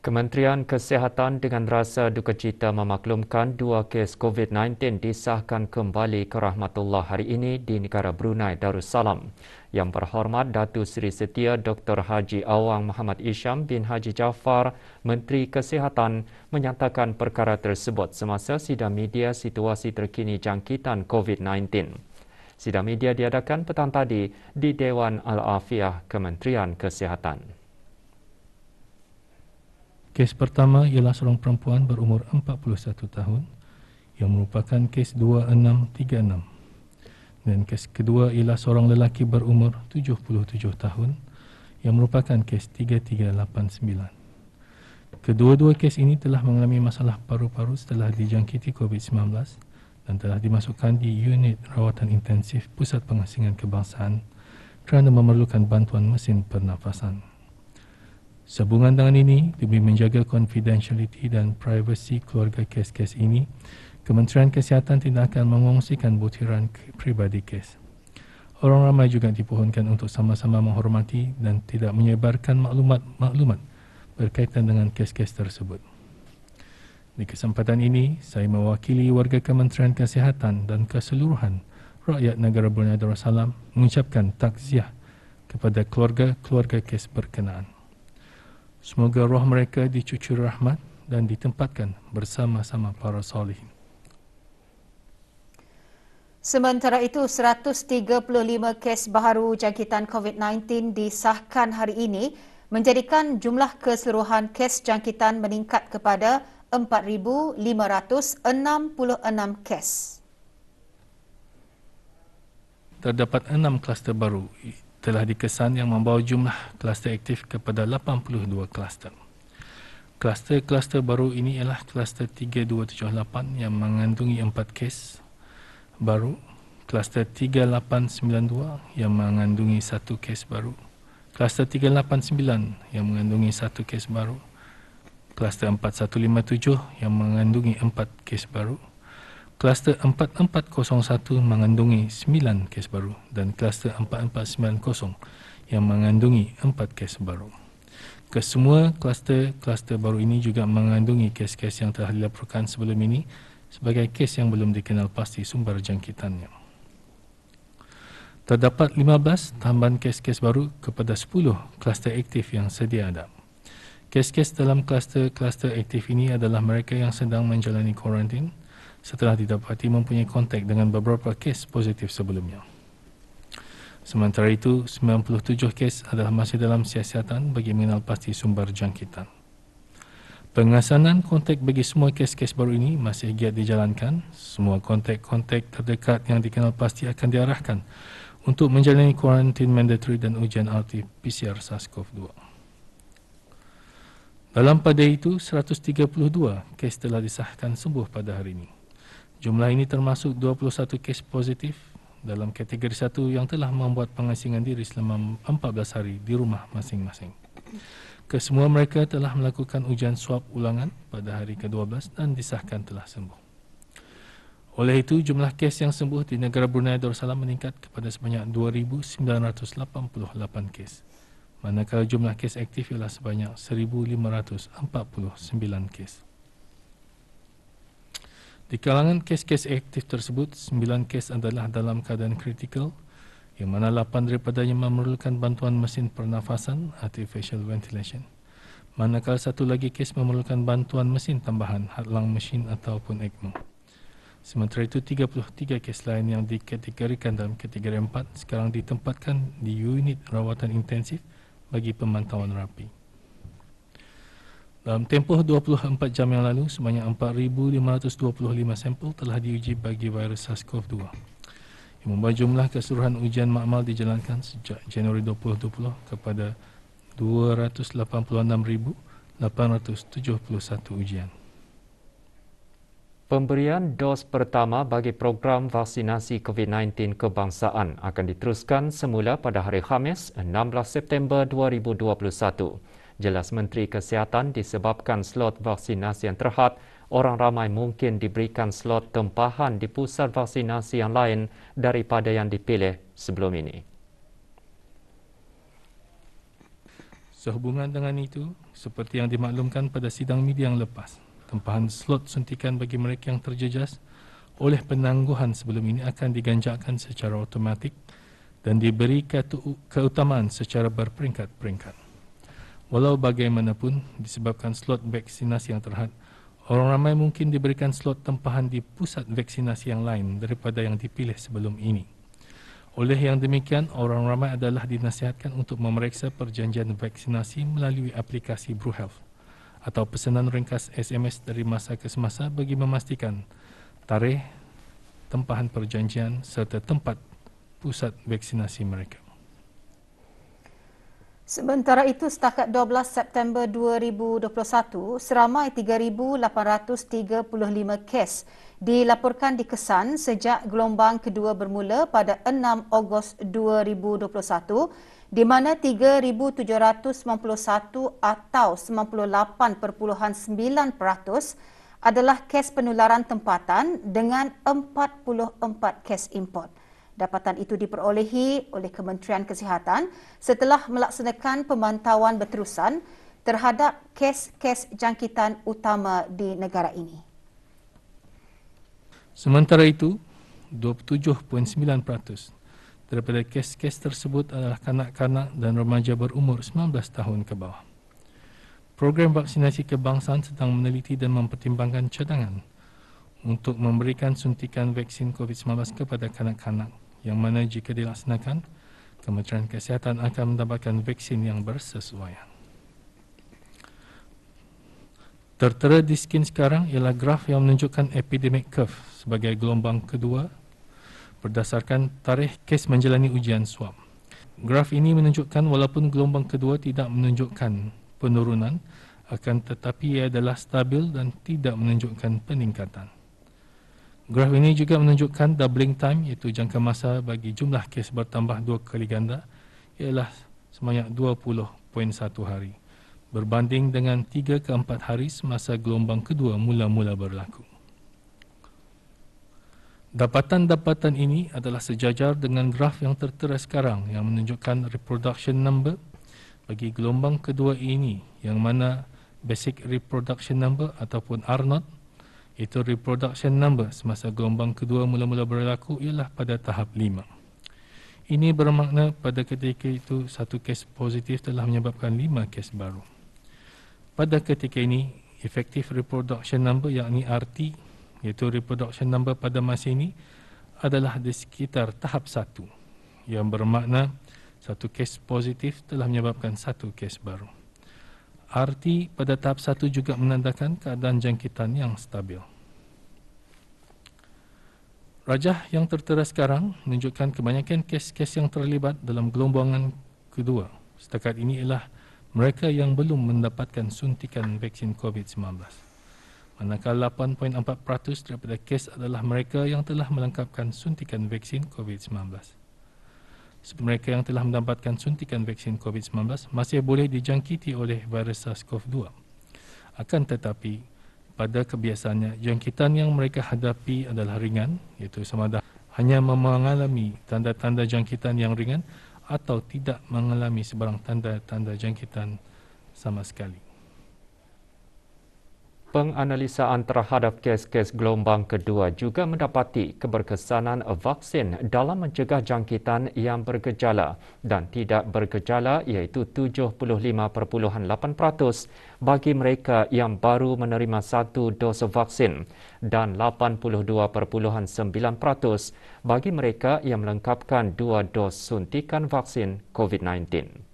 Kementerian Kesihatan dengan rasa duka cita memaklumkan dua kes COVID-19 disahkan kembali ke Rahmatullah hari ini di negara Brunei Darussalam. Yang berhormat Datu Seri Setia Dr. Haji Awang Muhammad Isham bin Haji Jafar, Menteri Kesihatan, menyatakan perkara tersebut semasa sidang media situasi terkini jangkitan COVID-19. Sidang media diadakan petang tadi di Dewan Al-Afiah Kementerian Kesihatan. Kes pertama ialah seorang perempuan berumur 41 tahun yang merupakan kes 2636. Dan kes kedua ialah seorang lelaki berumur 77 tahun yang merupakan kes 3389. Kedua-dua kes ini telah mengalami masalah paru-paru setelah dijangkiti COVID-19 dan telah dimasukkan di unit rawatan intensif Pusat Pengasingan Kebangsaan kerana memerlukan bantuan mesin pernafasan. Sambungan tangan ini demi menjaga confidentiality dan privacy keluarga kes-kes ini, Kementerian Kesihatan tidak akan mengungsikan butiran pribadi kes. Orang ramai juga dipohonkan untuk sama-sama menghormati dan tidak menyebarkan maklumat-maklumat berkaitan dengan kes-kes tersebut. Di kesempatan ini, saya mewakili warga Kementerian Kesihatan dan keseluruhan rakyat negara Brunei Darussalam mengucapkan takziah kepada keluarga-keluarga kes berkenaan. Semoga roh mereka dicucur rahmat dan ditempatkan bersama-sama para salih. Sementara itu, 135 kes baru jangkitan COVID-19 disahkan hari ini menjadikan jumlah keseluruhan kes jangkitan meningkat kepada 4,566 kes. Terdapat enam kluster baru telah dikesan yang membawa jumlah kluster aktif kepada 82 kluster. Kluster-kluster baru ini ialah kluster 3278 yang mengandungi 4 kes baru, kluster 3892 yang mengandungi 1 kes baru, kluster 389 yang mengandungi 1 kes baru, kluster 4157 yang mengandungi 4 kes baru, Kluster 4401 mengandungi 9 kes baru dan kluster 4490 yang mengandungi 4 kes baru. Kesemua kluster-kluster baru ini juga mengandungi kes-kes yang telah dilaporkan sebelum ini sebagai kes yang belum dikenal pasti sumber jangkitannya. Terdapat 15 tambahan kes-kes baru kepada 10 kluster aktif yang sedia ada. Kes-kes dalam kluster-kluster aktif ini adalah mereka yang sedang menjalani kuarantin, setelah didapati mempunyai kontak dengan beberapa kes positif sebelumnya. Sementara itu, 97 kes adalah masih dalam siasatan bagi mengenal pasti sumber jangkitan. Pengasanan kontak bagi semua kes-kes baru ini masih giat dijalankan. Semua kontak-kontak terdekat yang dikenal pasti akan diarahkan untuk menjalani kuarantin mandatory dan ujian RT-PCR SARS-CoV-2. Dalam pada itu, 132 kes telah disahkan sembuh pada hari ini. Jumlah ini termasuk 21 kes positif dalam kategori 1 yang telah membuat pengasingan diri selama 14 hari di rumah masing-masing. Kesemua mereka telah melakukan ujian swab ulangan pada hari ke-12 dan disahkan telah sembuh. Oleh itu, jumlah kes yang sembuh di negara Brunei Darussalam meningkat kepada sebanyak 2,988 kes. Manakala jumlah kes aktif ialah sebanyak 1,549 kes. Di kalangan kes-kes aktif tersebut, 9 kes adalah dalam keadaan kritikal yang mana 8 daripadanya memerlukan bantuan mesin pernafasan artificial ventilation. Manakala satu lagi kes memerlukan bantuan mesin tambahan, heart lung machine ataupun ECMO. Sementara itu, 33 kes lain yang dikategorikan dalam kategori 4 sekarang ditempatkan di unit rawatan intensif bagi pemantauan rapi. Dalam tempoh 24 jam yang lalu, sebanyak 4,525 sampel telah diuji bagi virus SARS-CoV-2. Yang membuat jumlah keseluruhan ujian makmal dijalankan sejak Januari 2020 kepada 286,871 ujian. Pemberian dos pertama bagi program vaksinasi COVID-19 kebangsaan akan diteruskan semula pada hari Khamis 16 September 2021. Jelas Menteri Kesihatan disebabkan slot vaksinasi yang terhad, orang ramai mungkin diberikan slot tempahan di pusat vaksinasi yang lain daripada yang dipilih sebelum ini. Sehubungan dengan itu, seperti yang dimaklumkan pada sidang media yang lepas, tempahan slot suntikan bagi mereka yang terjejas oleh penangguhan sebelum ini akan diganjakkan secara automatik dan diberi keutamaan secara berperingkat-peringkat. Walau bagaimanapun, disebabkan slot vaksinasi yang terhad, orang ramai mungkin diberikan slot tempahan di pusat vaksinasi yang lain daripada yang dipilih sebelum ini. Oleh yang demikian, orang ramai adalah dinasihatkan untuk memeriksa perjanjian vaksinasi melalui aplikasi BruHealth atau pesanan ringkas SMS dari masa ke semasa bagi memastikan tarikh tempahan perjanjian serta tempat pusat vaksinasi mereka. Sementara itu, setakat 12 September 2021, seramai 3,835 kes dilaporkan dikesan sejak gelombang kedua bermula pada 6 Ogos 2021 di mana 3,791 atau 98.9 peratus adalah kes penularan tempatan dengan 44 kes import. Dapatan itu diperolehi oleh Kementerian Kesihatan setelah melaksanakan pemantauan berterusan terhadap kes-kes jangkitan utama di negara ini. Sementara itu, 27.9% daripada kes-kes tersebut adalah kanak-kanak dan remaja berumur 19 tahun ke bawah. Program vaksinasi kebangsaan sedang meneliti dan mempertimbangkan cadangan untuk memberikan suntikan vaksin COVID-19 kepada kanak-kanak yang mana jika dilaksanakan, Kementerian Kesihatan akan mendapatkan vaksin yang bersesuaian. Tertera di skrin sekarang ialah graf yang menunjukkan epidemic curve sebagai gelombang kedua berdasarkan tarikh kes menjalani ujian swab. Graf ini menunjukkan walaupun gelombang kedua tidak menunjukkan penurunan akan tetapi ia adalah stabil dan tidak menunjukkan peningkatan. Graf ini juga menunjukkan doubling time iaitu jangka masa bagi jumlah kes bertambah dua kali ganda ialah sebanyak 20.1 hari berbanding dengan 3 ke 4 hari semasa gelombang kedua mula-mula berlaku. Dapatan-dapatan ini adalah sejajar dengan graf yang tertera sekarang yang menunjukkan reproduction number bagi gelombang kedua ini yang mana basic reproduction number ataupun R0 itu reproduction number semasa gelombang kedua mula-mula berlaku ialah pada tahap lima. Ini bermakna pada ketika itu satu kes positif telah menyebabkan lima kes baru. Pada ketika ini, efektif reproduction number yakni RT iaitu reproduction number pada masa ini adalah di sekitar tahap satu, yang bermakna satu kes positif telah menyebabkan satu kes baru. Arti pada tahap satu juga menandakan keadaan jangkitan yang stabil. Rajah yang tertera sekarang menunjukkan kebanyakan kes-kes yang terlibat dalam gelombangan kedua. Setakat ini ialah mereka yang belum mendapatkan suntikan vaksin COVID-19. Manakala 8.4% daripada kes adalah mereka yang telah melengkapkan suntikan vaksin COVID-19 mereka yang telah mendapatkan suntikan vaksin COVID-19 masih boleh dijangkiti oleh virus SARS-CoV-2. Akan tetapi, pada kebiasaannya, jangkitan yang mereka hadapi adalah ringan, iaitu sama ada hanya mengalami tanda-tanda jangkitan yang ringan atau tidak mengalami sebarang tanda-tanda jangkitan sama sekali. Penganalisaan terhadap kes-kes gelombang kedua juga mendapati keberkesanan vaksin dalam mencegah jangkitan yang bergejala dan tidak bergejala iaitu 75.8% bagi mereka yang baru menerima satu dos vaksin dan 82.9% bagi mereka yang melengkapkan dua dos suntikan vaksin COVID-19.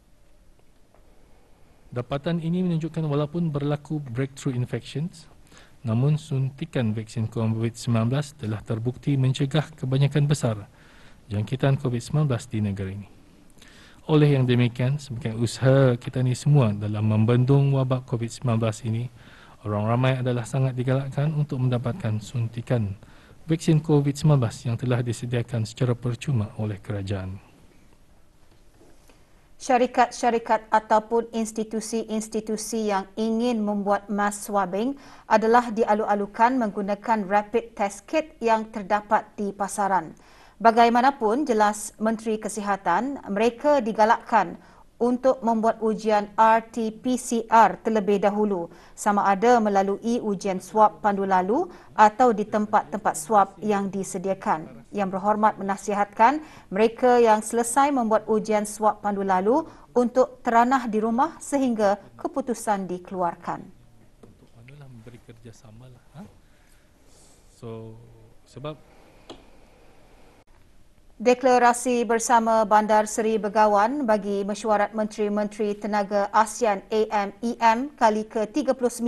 Dapatan ini menunjukkan walaupun berlaku breakthrough infections, namun suntikan vaksin COVID-19 telah terbukti mencegah kebanyakan besar jangkitan COVID-19 di negara ini. Oleh yang demikian, sebagai usaha kita ini semua dalam membendung wabak COVID-19 ini, orang ramai adalah sangat digalakkan untuk mendapatkan suntikan vaksin COVID-19 yang telah disediakan secara percuma oleh kerajaan. Syarikat-syarikat ataupun institusi-institusi yang ingin membuat mass swabbing adalah dialu-alukan menggunakan rapid test kit yang terdapat di pasaran. Bagaimanapun, jelas Menteri Kesihatan, mereka digalakkan untuk membuat ujian RT-PCR terlebih dahulu sama ada melalui ujian swab pandu lalu atau di tempat-tempat swab yang disediakan. Yang berhormat menasihatkan mereka yang selesai membuat ujian swab pandu lalu untuk teranah di rumah sehingga keputusan dikeluarkan. Lah lah, ha? sebab Deklarasi bersama Bandar Seri Begawan bagi Mesyuarat Menteri-Menteri Tenaga ASEAN AMEM e kali ke-39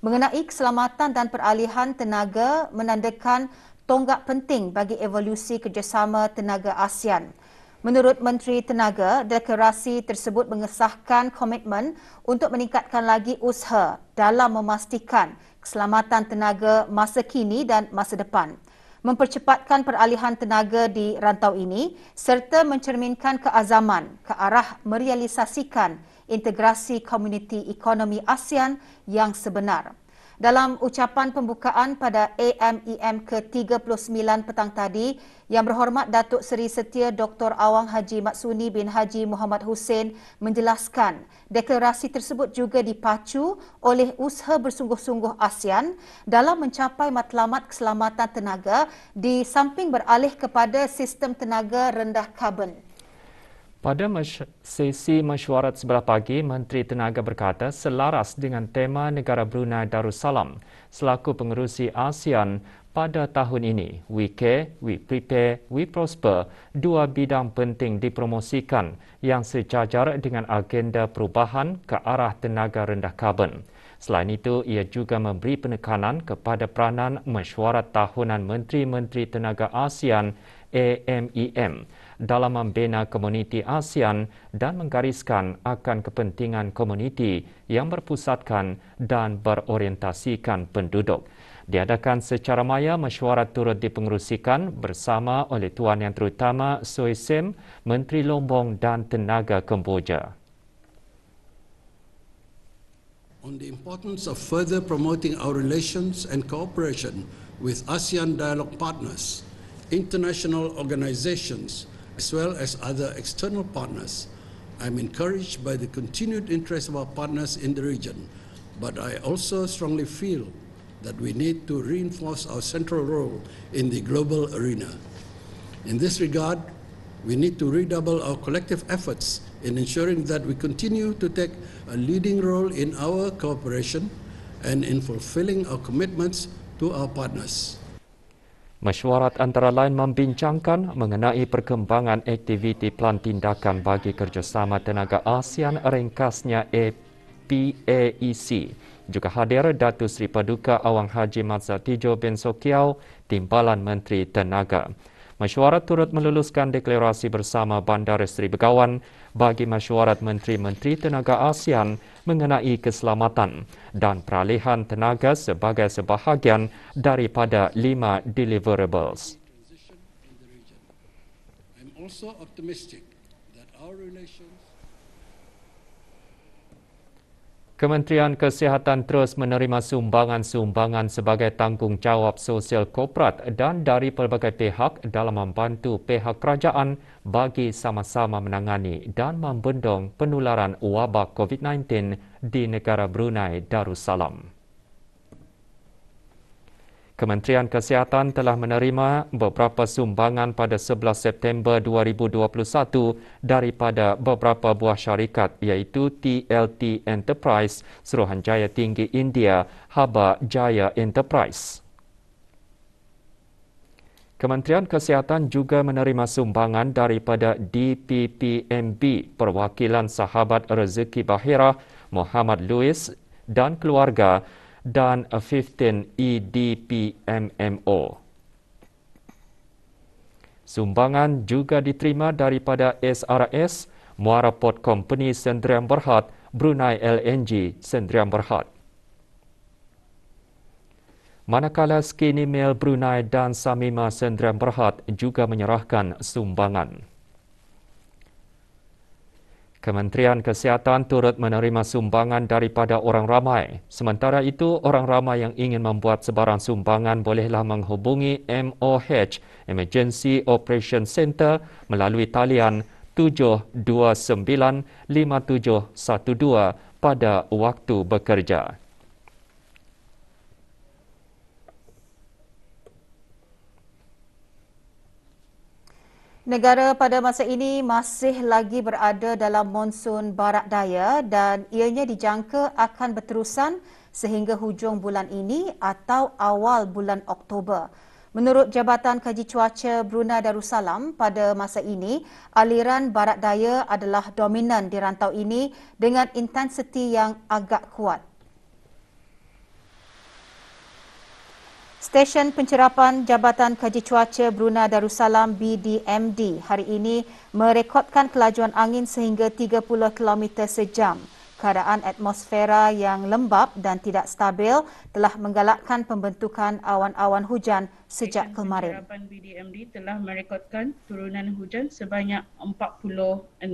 mengenai keselamatan dan peralihan tenaga menandakan tonggak penting bagi evolusi kerjasama tenaga ASEAN. Menurut Menteri Tenaga, deklarasi tersebut mengesahkan komitmen untuk meningkatkan lagi usaha dalam memastikan keselamatan tenaga masa kini dan masa depan mempercepatkan peralihan tenaga di rantau ini serta mencerminkan keazaman ke arah merealisasikan integrasi komuniti ekonomi ASEAN yang sebenar. Dalam ucapan pembukaan pada AMEM ke-39 petang tadi, Yang Berhormat Datuk Seri Setia Dr. Awang Haji Matsuni bin Haji Muhammad Hussein menjelaskan, deklarasi tersebut juga dipacu oleh usaha bersungguh-sungguh ASEAN dalam mencapai matlamat keselamatan tenaga di samping beralih kepada sistem tenaga rendah karbon. Pada sesi mesyuarat sebelah pagi, Menteri Tenaga berkata selaras dengan tema Negara Brunei Darussalam selaku pengerusi ASEAN pada tahun ini, We Care, We Prepare, We Prosper, dua bidang penting dipromosikan yang sejajar dengan agenda perubahan ke arah tenaga rendah karbon. Selain itu, ia juga memberi penekanan kepada peranan mesyuarat tahunan Menteri-Menteri Tenaga ASEAN AMEM. E dalam membina komuniti ASEAN dan menggariskan akan kepentingan komuniti yang berpusatkan dan berorientasikan penduduk. Diadakan secara maya mesyuarat turut dipengerusikan bersama oleh Tuan Yang Terutama Soe Sim, Menteri Lombong dan Tenaga Kemboja. On the importance of further promoting our relations and cooperation with ASEAN dialogue partners, international organizations, as well as other external partners. I'm encouraged by the continued interest of our partners in the region, but I also strongly feel that we need to reinforce our central role in the global arena. In this regard, we need to redouble our collective efforts in ensuring that we continue to take a leading role in our cooperation and in fulfilling our commitments to our partners. Mesyuarat antara lain membincangkan mengenai perkembangan aktiviti pelan tindakan bagi kerjasama tenaga ASEAN ringkasnya APAEC. Juga hadir Datuk Sri Paduka Awang Haji Mazatijo Ben Sokiao, Timbalan Menteri Tenaga. Mesyuarat turut meluluskan deklarasi bersama Bandar Seri Begawan bagi mesyuarat menteri-menteri tenaga ASEAN mengenai keselamatan dan peralihan tenaga sebagai sebahagian daripada lima deliverables. I'm also optimistic that our relations... Kementerian Kesihatan terus menerima sumbangan-sumbangan sebagai tanggungjawab sosial korporat dan dari pelbagai pihak dalam membantu pihak kerajaan bagi sama-sama menangani dan membendung penularan wabak COVID-19 di negara Brunei Darussalam. Kementerian Kesihatan telah menerima beberapa sumbangan pada 11 September 2021 daripada beberapa buah syarikat iaitu TLT Enterprise, Suruhanjaya Tinggi India, Haba Jaya Enterprise. Kementerian Kesihatan juga menerima sumbangan daripada DPPMB, perwakilan sahabat rezeki Bahira, Muhammad Lewis dan keluarga dan 15 EDPMMO. Sumbangan juga diterima daripada SRS Muara Port Company Sendirian Berhad Brunei LNG Sendirian Berhad. Manakala Skinny Mail Brunei dan Samima Sendirian Berhad juga menyerahkan sumbangan. Kementerian Kesihatan turut menerima sumbangan daripada orang ramai. Sementara itu, orang ramai yang ingin membuat sebarang sumbangan bolehlah menghubungi MOH, Emergency Operation Center melalui talian 729-5712 pada waktu bekerja. Negara pada masa ini masih lagi berada dalam monsun barat daya dan ianya dijangka akan berterusan sehingga hujung bulan ini atau awal bulan Oktober. Menurut Jabatan Kaji Cuaca Brunei Darussalam, pada masa ini, aliran barat daya adalah dominan di rantau ini dengan intensiti yang agak kuat. Stesen Pencerapan Jabatan Kaji Cuaca Bruna Darussalam BDMD hari ini merekodkan kelajuan angin sehingga 30 km sejam. Keadaan atmosfera yang lembap dan tidak stabil telah menggalakkan pembentukan awan-awan hujan sejak Stesen kemarin. Stesen Pencerapan BDMD telah merekodkan turunan hujan sebanyak 46.4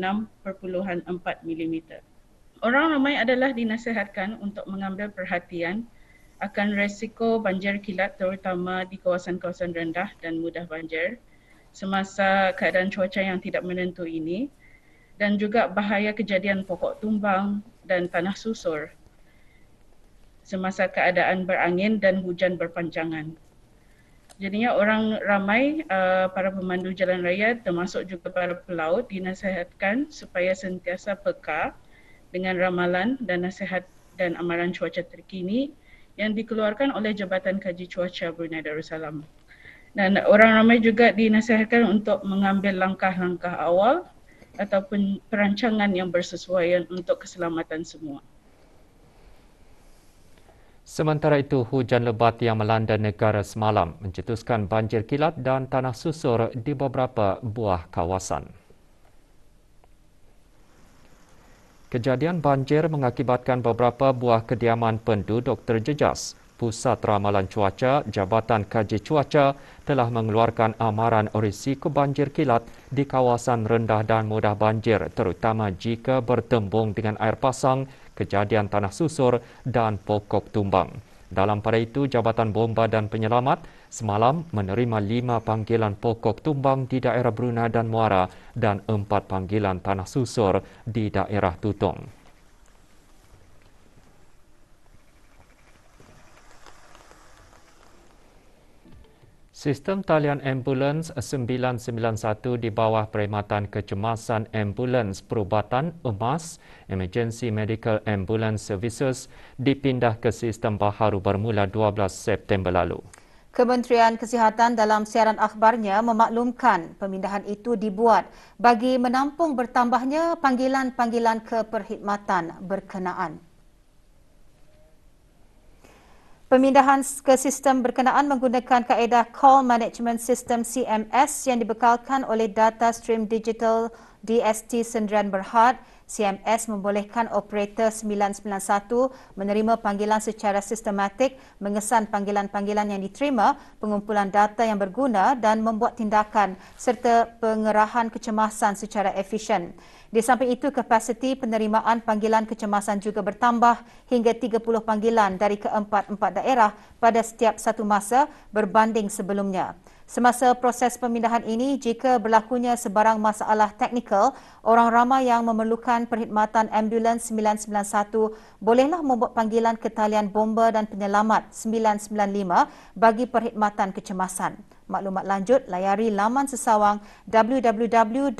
mm. Orang ramai adalah dinasihatkan untuk mengambil perhatian akan resiko banjir kilat terutama di kawasan-kawasan rendah dan mudah banjir semasa keadaan cuaca yang tidak menentu ini dan juga bahaya kejadian pokok tumbang dan tanah susur semasa keadaan berangin dan hujan berpanjangan. Jadinya orang ramai, eh, para pemandu jalan raya termasuk juga para pelaut dinasihatkan supaya sentiasa peka dengan ramalan dan nasihat dan amaran cuaca terkini yang dikeluarkan oleh Jabatan Kaji Cuaca Brunei Darussalam. Dan orang ramai juga dinasihatkan untuk mengambil langkah-langkah awal ataupun perancangan yang bersesuaian untuk keselamatan semua. Sementara itu, hujan lebat yang melanda negara semalam mencetuskan banjir kilat dan tanah susur di beberapa buah kawasan. kejadian banjir mengakibatkan beberapa buah kediaman penduduk terjejas. Pusat Ramalan Cuaca Jabatan Kaji Cuaca telah mengeluarkan amaran risiko banjir kilat di kawasan rendah dan mudah banjir terutama jika bertembung dengan air pasang, kejadian tanah susur dan pokok tumbang. Dalam pada itu, Jabatan Bomba dan Penyelamat Semalam menerima lima panggilan pokok tumbang di daerah Brunei dan Muara dan empat panggilan tanah susur di daerah Tutong. Sistem talian ambulans 991 di bawah perkhidmatan kecemasan ambulans perubatan EMAS Emergency Medical Ambulance Services dipindah ke sistem baharu bermula 12 September lalu. Kementerian Kesihatan dalam siaran akhbarnya memaklumkan pemindahan itu dibuat bagi menampung bertambahnya panggilan-panggilan keperkhidmatan berkenaan. Pemindahan ke sistem berkenaan menggunakan kaedah Call Management System CMS yang dibekalkan oleh Data Stream Digital DST Sendirian Berhad CMS membolehkan operator 991 menerima panggilan secara sistematik, mengesan panggilan-panggilan yang diterima, pengumpulan data yang berguna dan membuat tindakan serta pengerahan kecemasan secara efisien. Di samping itu, kapasiti penerimaan panggilan kecemasan juga bertambah hingga 30 panggilan dari keempat-empat daerah pada setiap satu masa berbanding sebelumnya. Semasa proses pemindahan ini, jika berlakunya sebarang masalah teknikal, orang ramai yang memerlukan perkhidmatan ambulans 991 bolehlah membuat panggilan ke talian bomba dan penyelamat 995 bagi perkhidmatan kecemasan. Maklumat lanjut, layari laman sesawang www.moh.gov.bn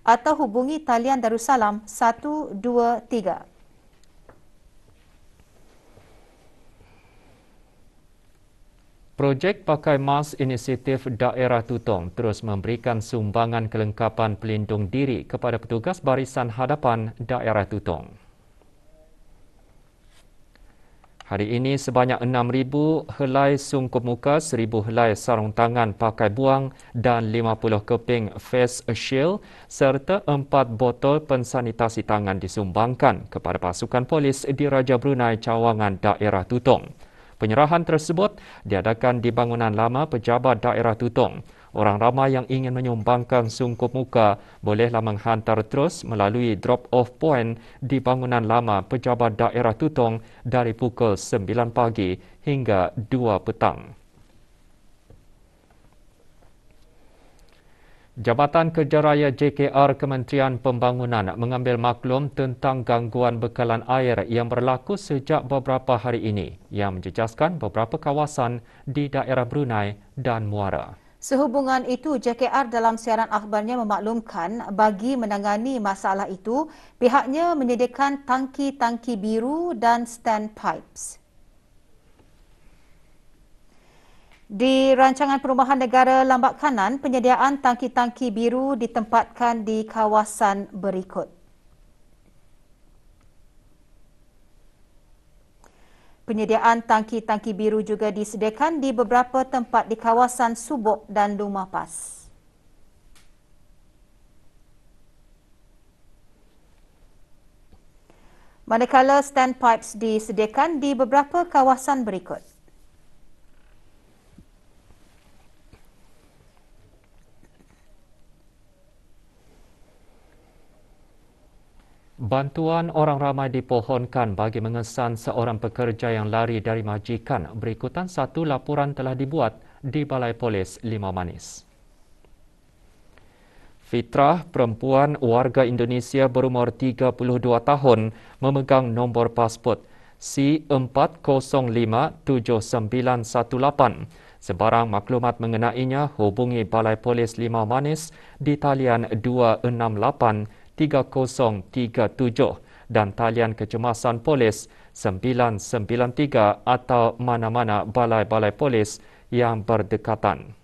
atau hubungi talian Darussalam 123. Projek Pakai Mas Inisiatif Daerah Tutong terus memberikan sumbangan kelengkapan pelindung diri kepada petugas barisan hadapan Daerah Tutong. Hari ini sebanyak 6,000 helai sungkup muka, 1,000 helai sarung tangan pakai buang dan 50 keping face shield serta 4 botol pensanitasi tangan disumbangkan kepada pasukan polis di Raja Brunei Cawangan Daerah Tutong. Penyerahan tersebut diadakan di bangunan lama pejabat daerah Tutong. Orang ramai yang ingin menyumbangkan sungkup muka bolehlah menghantar terus melalui drop-off point di bangunan lama pejabat daerah Tutong dari pukul 9 pagi hingga 2 petang. Jabatan Kerja Raya JKR Kementerian Pembangunan mengambil maklum tentang gangguan bekalan air yang berlaku sejak beberapa hari ini yang menjejaskan beberapa kawasan di daerah Brunei dan Muara. Sehubungan itu, JKR dalam siaran akhbarnya memaklumkan bagi menangani masalah itu, pihaknya menyediakan tangki-tangki biru dan stand pipes. Di rancangan perumahan negara lambat kanan, penyediaan tangki-tangki biru ditempatkan di kawasan berikut. Penyediaan tangki-tangki biru juga disediakan di beberapa tempat di kawasan Subok dan Lumapas. Manakala standpipes disediakan di beberapa kawasan berikut. Bantuan orang ramai dipohonkan bagi mengesan seorang pekerja yang lari dari majikan. Berikutan satu laporan telah dibuat di Balai Polis Lima Manis. Fitrah, perempuan warga Indonesia berumur 32 tahun, memegang nombor pasport c 4057918 Sebarang maklumat mengenainya, hubungi Balai Polis Lima Manis di talian 268 3037 dan talian kecemasan polis 993 atau mana-mana balai-balai polis yang berdekatan.